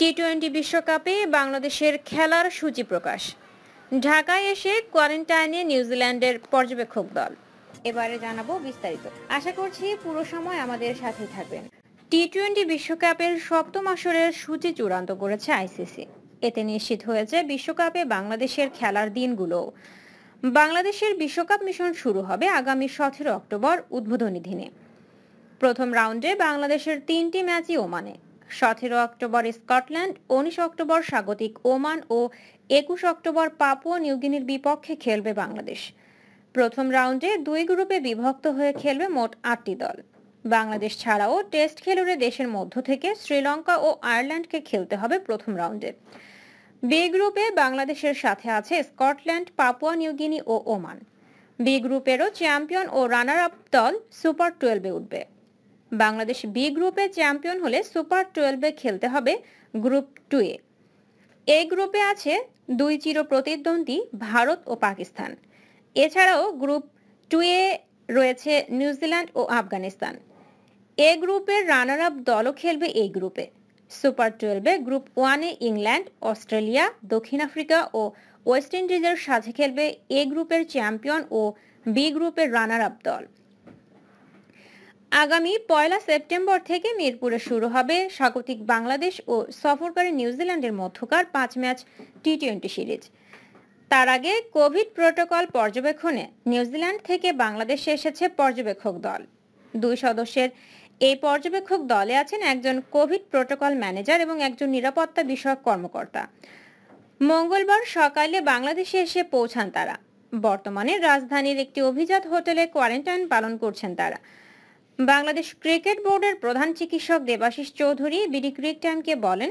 T twenty বিশ্বকাপে বাংলাদেশের খেলার সূচি প্রকাশ ঢাকায় এসে কোয়ারেন্টাইনে নিউজিল্যান্ডের পর্যবেক্ষক দল এবারে জানাবো বিস্তারিত আশা করছি পুরো সময় আমাদের সাথে থাকবেন টি টোয়েন্টি বিশ্বকাপের সপ্তম আসরের সূচি চূড়ান্ত করেছে আইসিসি এতে নিশ্চিত হয়েছে বিশ্বকাপে বাংলাদেশের খেলার দিনগুলো বাংলাদেশের বিশ্বকাপ মিশন শুরু হবে আগামী সতেরো অক্টোবর উদ্বোধনী দিনে প্রথম রাউন্ডে বাংলাদেশের তিনটি ম্যাচই ওমানে সতেরো অক্টোবর স্কটল্যান্ড উনিশ অক্টোবর স্বাগতিক ওমান ও একুশ অক্টোবর পাপুয়া নিউগিনির বিপক্ষে খেলবে বাংলাদেশ প্রথম রাউন্ডে দুই গ্রুপে বিভক্ত হয়ে খেলবে মোট আটটি দল বাংলাদেশ ছাড়াও টেস্ট খেলুড়ে দেশের মধ্য থেকে শ্রীলঙ্কা ও আয়ারল্যান্ডকে খেলতে হবে প্রথম রাউন্ডে বি গ্রুপে বাংলাদেশের সাথে আছে স্কটল্যান্ড পাপুয়া নিউগিনি ও ওমান বি গ্রুপেরও চ্যাম্পিয়ন ও রানার আপ দল সুপার টুয়েলভে উঠবে বাংলাদেশ বি গ্রুপে চ্যাম্পিয়ন হলে সুপার টুয়েলভে খেলতে হবে গ্রুপ টুয়ে এই গ্রুপে আছে দুই চির প্রতিদ্বন্দ্বী ভারত ও পাকিস্তান এছাড়াও গ্রুপ টুয়ে রয়েছে নিউজিল্যান্ড ও আফগানিস্তান এ গ্রুপের রানার আপ দলও খেলবে এই গ্রুপে সুপার টুয়েলভে গ্রুপ ওয়ানে ইংল্যান্ড অস্ট্রেলিয়া দক্ষিণ আফ্রিকা ও ওয়েস্ট ইন্ডিজের সাথে খেলবে এ গ্রুপের চ্যাম্পিয়ন ও বি গ্রুপের রানার আপ দল আগামী পয়লা সেপ্টেম্বর থেকে মিরপুরে শুরু হবে স্বাগতিক বাংলাদেশ ও সফরকারী নিউজিল্যান্ডের মধ্যকার পাঁচ ম্যাচ টি টোয়েন্টি সিরিজ তার আগে কোভিড প্রোটোকল পর্যবেক্ষণে নিউজিল্যান্ড থেকে বাংলাদেশে এসেছে পর্যবেক্ষক দল দুই সদস্যের এই পর্যবেক্ষক দলে আছেন একজন কোভিড প্রোটোকল ম্যানেজার এবং একজন নিরাপত্তা বিষয়ক কর্মকর্তা মঙ্গলবার সকালে বাংলাদেশে এসে পৌঁছান তারা বর্তমানে রাজধানীর একটি অভিজাত হোটেলে কোয়ারেন্টাইন পালন করছেন তারা বাংলাদেশ ক্রিকেট বোর্ডের প্রধান চিকিৎসক দেবাশিস চৌধুরী বিডি ক্রিক টাইমকে বলেন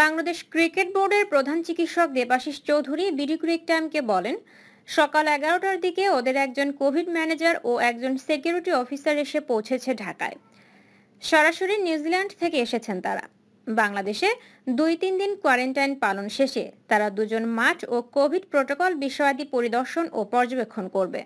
বাংলাদেশ ক্রিকেট বোর্ডের প্রধান চিকিৎসক দেবাশিস চৌধুরী বিডি ক্রিক টাইমকে বলেন সকাল এগারোটার দিকে ওদের একজন কোভিড ম্যানেজার ও একজন সিকিউরিটি অফিসার এসে পৌঁছেছে ঢাকায় সরাসরি নিউজিল্যান্ড থেকে এসেছেন তারা বাংলাদেশে দুই তিন দিন কোয়ারেন্টাইন পালন শেষে তারা দুজন মাঠ ও কোভিড প্রোটোকল বিষয়াদি পরিদর্শন ও পর্যবেক্ষণ করবে